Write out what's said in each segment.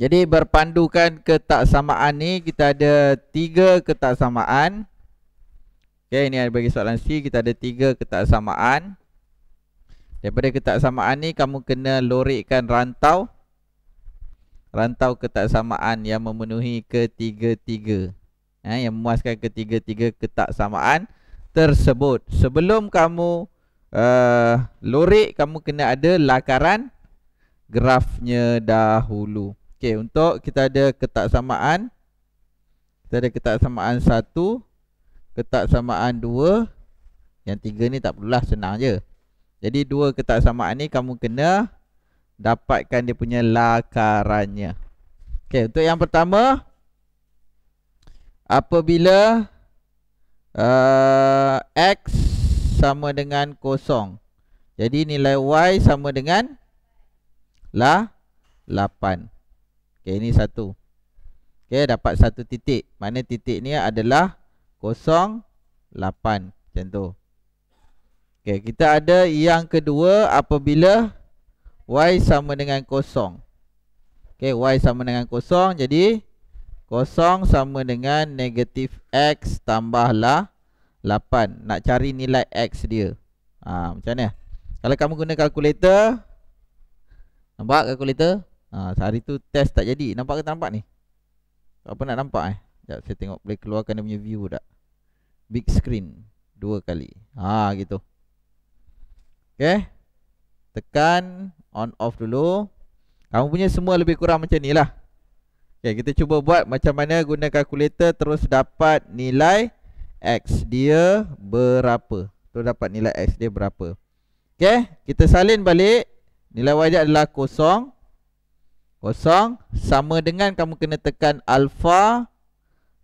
Jadi berpandukan ketaksamaan ni kita ada tiga ketaksamaan. Okey, ini ada bagi soalan C kita ada tiga ketaksamaan. Daripada ketaksamaan ni kamu kena lorikkan rantau rantau ketaksamaan yang memenuhi ketiga-tiga. Eh, yang memuaskan ketiga-tiga ketaksamaan tersebut. Sebelum kamu uh, lorik kamu kena ada lakaran grafnya dahulu. Okey, untuk kita ada ketaksamaan kita ada ketaksamaan 1, ketaksamaan 2, yang tiga ni tak perlulah senang je. Jadi dua ketaksamaan ni kamu kena dapatkan dia punya lakarannya. Okey, untuk yang pertama apabila uh, x sama dengan kosong jadi nilai y sama dengan lah Okey ini satu. Okey dapat satu titik. Mana titik ni adalah 08 macam tu. Okey kita ada yang kedua apabila y sama dengan kosong. Okey y sama dengan kosong jadi kosong sama dengan negatif x tambahlah 8. Nak cari nilai x dia. Ha, macam mana? Kalau kamu guna kalkulator Nampak kalkulator Ha, hari tu test tak jadi. Nampak ke tak nampak ni? Apa nak nampak eh? Sekejap saya tengok boleh keluarkan dia punya view tak. Big screen. Dua kali. Ha gitu. Okay. Tekan. On off dulu. Kamu punya semua lebih kurang macam ni lah. Okay kita cuba buat macam mana guna kalkulator terus dapat nilai X dia berapa. Terus dapat nilai X dia berapa. Okay. Kita salin balik. Nilai wajah adalah kosong. 0 kosong sama dengan kamu kena tekan alpha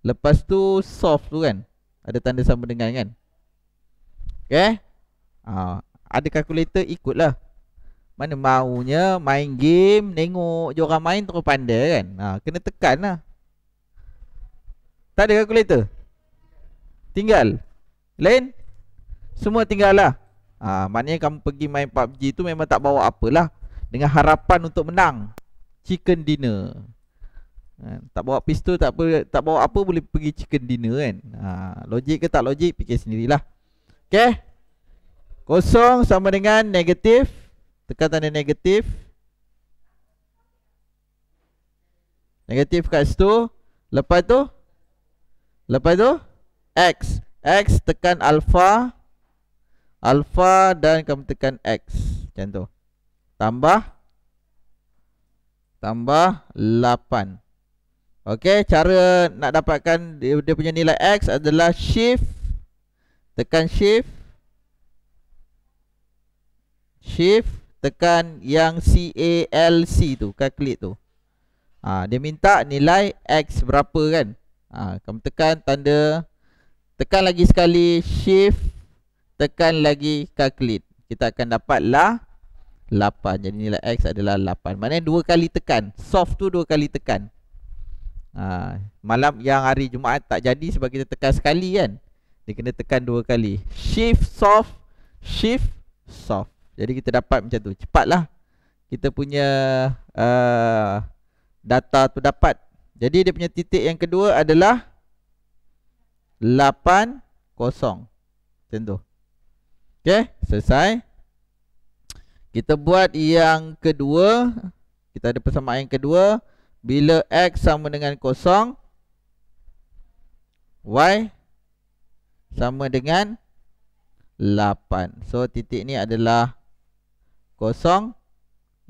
lepas tu soft tu kan ada tanda sama dengan kan okey ha, ada kalkulator ikutlah mana maunya main game tengok je orang main terus pandai kan ha, kena tekan lah tak ada kalkulator tinggal lain semua tinggal lah ha, maknanya kamu pergi main PUBG tu memang tak bawa apalah dengan harapan untuk menang chicken dinner ha, Tak bawa pistol tak apa Tak bawa apa boleh pergi chicken dinner kan ha, Logik ke tak logik fikir sendirilah Okay Kosong sama dengan negatif Tekan tanda negatif Negatif kat situ Lepas tu Lepas tu X X tekan alpha Alpha dan kamu tekan X Macam tu Tambah tambah 8 Okey, cara nak dapatkan dia, dia punya nilai X adalah shift Tekan shift Shift Tekan yang CALC tu, calculate kan tu ha, Dia minta nilai X berapa kan ha, Kamu tekan tanda Tekan lagi sekali shift Tekan lagi calculate Kita akan dapatlah 8.5 8 Jadi nilai X adalah 8 Maknanya dua kali tekan Soft tu dua kali tekan ha, Malam yang hari Jumaat tak jadi Sebab kita tekan sekali kan Dia kena tekan dua kali Shift soft Shift soft Jadi kita dapat macam tu Cepatlah Kita punya uh, Data tu dapat Jadi dia punya titik yang kedua adalah 8 kosong Macam tu Okay Selesai kita buat yang kedua Kita ada persamaan yang kedua Bila X sama dengan kosong Y Sama dengan 8 So titik ni adalah Kosong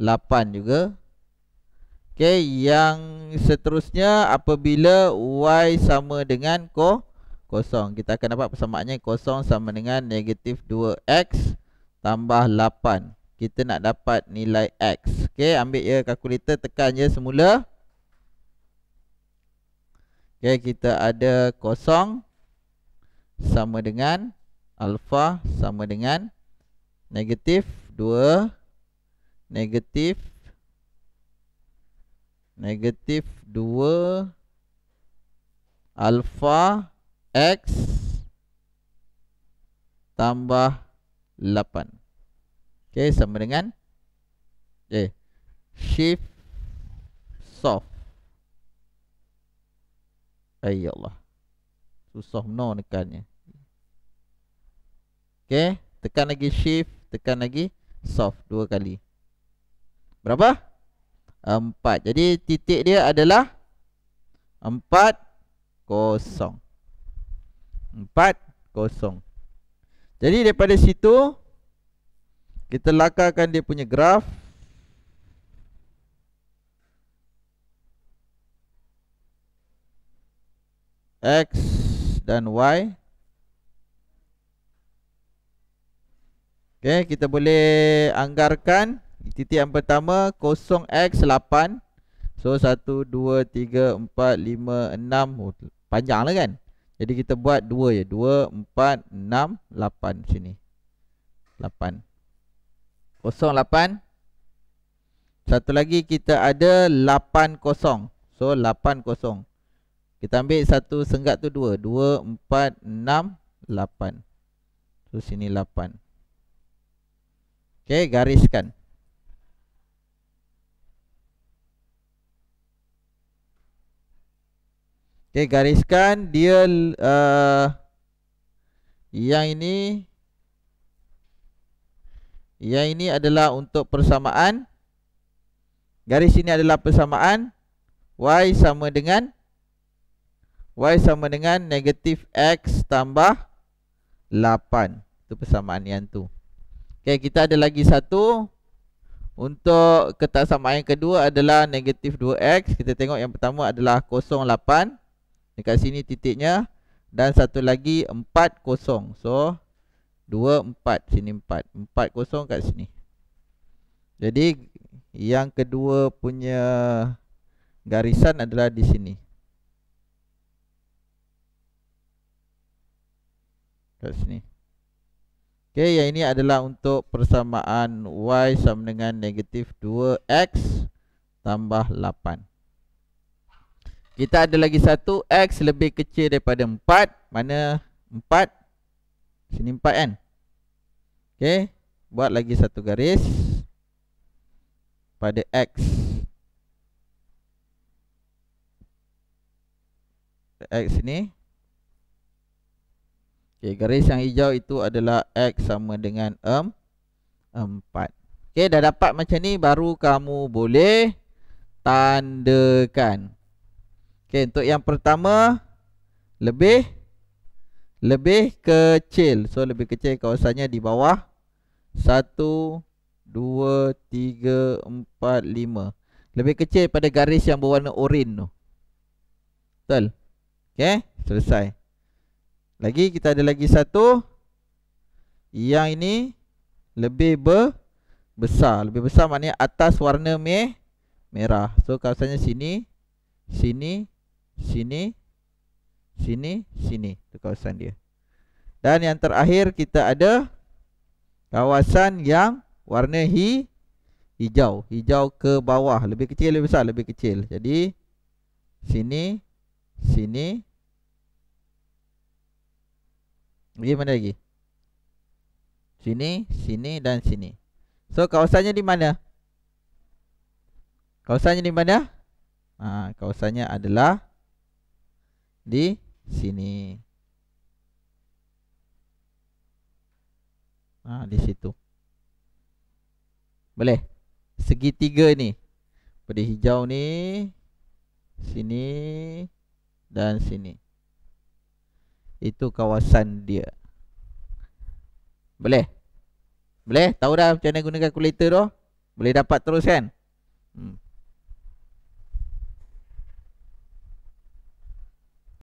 8 juga Okay yang seterusnya Apabila Y sama dengan ko kosong Kita akan dapat persamaannya kosong sama dengan Negatif 2X Tambah 8 kita nak dapat nilai X. Okey, ambil ya kalkulator, tekan ya semula. Okey, kita ada kosong sama dengan alfa sama dengan negatif 2 negatif negatif 2 alfa X tambah 8. Okey, sama dengan okey. Shift soft. Ay ya Allah. Susah no nekannya. Okey, tekan lagi shift, tekan lagi soft dua kali. Berapa? Empat. Jadi titik dia adalah empat kosong. Empat kosong. Jadi daripada situ kita lakarkan dia punya graf X dan Y Okay, kita boleh anggarkan Titik yang pertama 0x8 So 1, 2, 3, 4, 5, 6 oh, Panjang lah kan Jadi kita buat 2 je 2, 4, 6, 8 Sini 8 08 Satu lagi kita ada 80 So 80 Kita ambil satu senggak tu 2 2, 4, 6, So sini 8 Okay, gariskan Okay, gariskan Dia uh, Yang ini yang ini adalah untuk persamaan Garis ini adalah persamaan Y sama dengan Y sama dengan negatif X tambah 8 Itu persamaan yang tu Okay, kita ada lagi satu Untuk ketaksamaan yang kedua adalah negatif 2X Kita tengok yang pertama adalah 08 Dekat sini titiknya Dan satu lagi 40 So 2, 4 Sini 4 4 kosong kat sini Jadi Yang kedua punya Garisan adalah di sini Kat sini Okay, yang ini adalah untuk persamaan Y sama dengan negatif 2X Tambah 8 Kita ada lagi satu X lebih kecil daripada 4 Mana 4 Sini empat kan Okay Buat lagi satu garis Pada X X ni Okay garis yang hijau itu adalah X sama dengan M Empat Okay dah dapat macam ni baru kamu boleh Tandakan Okay untuk yang pertama Lebih lebih kecil so lebih kecil kawasannya di bawah 1 2 3 4 lebih kecil pada garis yang berwarna oren tu betul okey selesai lagi kita ada lagi satu yang ini lebih ber besar lebih besar maknanya atas warna merah so kawasannya sini sini sini sini, sini tu kawasan dia. Dan yang terakhir kita ada kawasan yang warna hi, hijau, hijau ke bawah, lebih kecil lebih besar, lebih kecil. Jadi sini, sini. Di mana lagi? Sini, sini dan sini. So kawasannya di mana? Kawasannya di mana? Ha, kawasannya adalah di sini ah di situ boleh segitiga ni pada hijau ni sini dan sini itu kawasan dia boleh boleh tahu dah macam mana guna kalkulator tu boleh dapat terus kan hmm